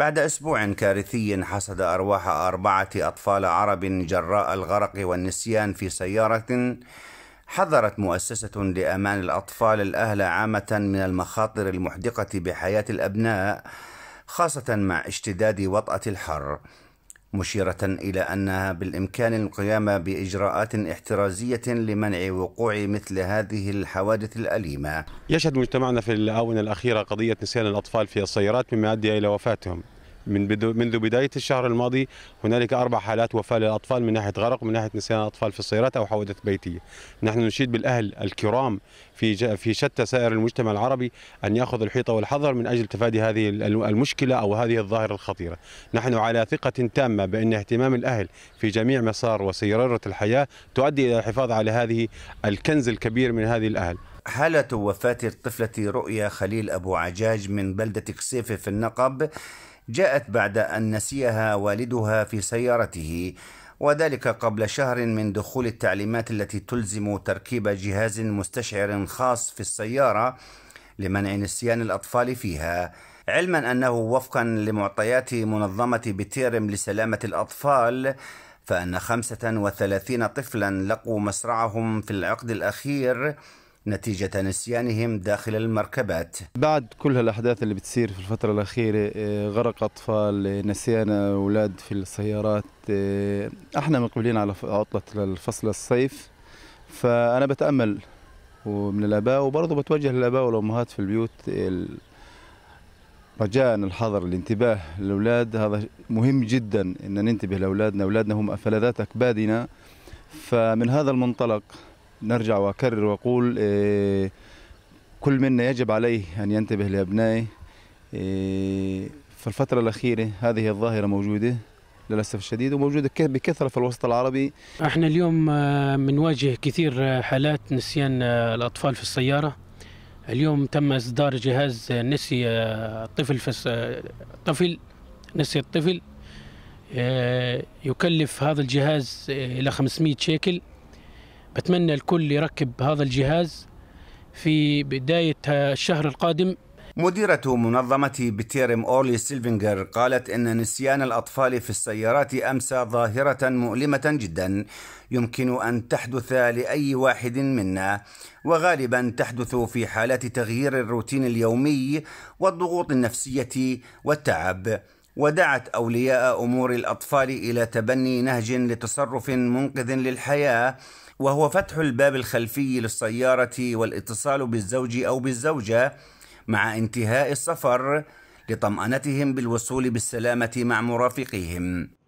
بعد أسبوع كارثي حصد أرواح أربعة أطفال عرب جراء الغرق والنسيان في سيارة حذرت مؤسسة لأمان الأطفال الأهل عامة من المخاطر المحدقة بحياة الأبناء خاصة مع اشتداد وطأة الحر مشيرة إلى أنها بالإمكان القيام بإجراءات احترازية لمنع وقوع مثل هذه الحوادث الأليمة يشهد مجتمعنا في الآونة الأخيرة قضية نسيان الأطفال في السيارات مما أدى إلى وفاتهم من منذ بداية الشهر الماضي هنالك أربع حالات وفاة للأطفال من ناحية غرق من ناحية نسيان أطفال في السيارات أو حوادث بيتية نحن نشيد بالأهل الكرام في في شتى سائر المجتمع العربي أن يأخذ الحيطة والحذر من أجل تفادي هذه المشكلة أو هذه الظاهرة الخطيرة نحن على ثقة تامة بأن اهتمام الأهل في جميع مسار وسيرورة الحياة تؤدي إلى الحفاظ على هذه الكنز الكبير من هذه الأهل حالة وفاة الطفلة رؤيا خليل أبو عجاج من بلدة كسيفة في النقب جاءت بعد أن نسيها والدها في سيارته وذلك قبل شهر من دخول التعليمات التي تلزم تركيب جهاز مستشعر خاص في السيارة لمنع نسيان الأطفال فيها علما أنه وفقا لمعطيات منظمة بتيرم لسلامة الأطفال فأن 35 طفلا لقوا مصرعهم في العقد الأخير نتيجة نسيانهم داخل المركبات بعد كل هالأحداث اللي بتصير في الفترة الأخيرة آه، غرق أطفال آه، نسيان أولاد في السيارات آه، احنا مقبلين على عطلة الفصل الصيف فأنا بتأمل ومن الآباء وبرضه بتوجه للآباء والأمهات في البيوت رجاء الحظر الانتباه للأولاد هذا مهم جدا أن ننتبه لأولادنا أولادنا هم أفلذات أكبادنا فمن هذا المنطلق نرجع واكرر واقول آه، كل منا يجب عليه ان ينتبه لابنائه آه، في الفترة الأخيرة هذه الظاهرة موجودة للأسف الشديد وموجودة بكثرة في الوسط العربي احنا اليوم بنواجه آه، كثير حالات نسيان الأطفال في السيارة اليوم تم إصدار جهاز نسي الطفل في الطفل نسي الطفل يكلف هذا الجهاز إلى 500 شيكل بتمنى الكل يركب هذا الجهاز في بداية الشهر القادم مديرة منظمة بتيرم أورلي سيلفينجر قالت إن نسيان الأطفال في السيارات أمس ظاهرة مؤلمة جدا يمكن أن تحدث لأي واحد منا وغالبا تحدث في حالات تغيير الروتين اليومي والضغوط النفسية والتعب ودعت اولياء امور الاطفال الى تبني نهج لتصرف منقذ للحياه وهو فتح الباب الخلفي للسياره والاتصال بالزوج او بالزوجه مع انتهاء السفر لطمانتهم بالوصول بالسلامه مع مرافقيهم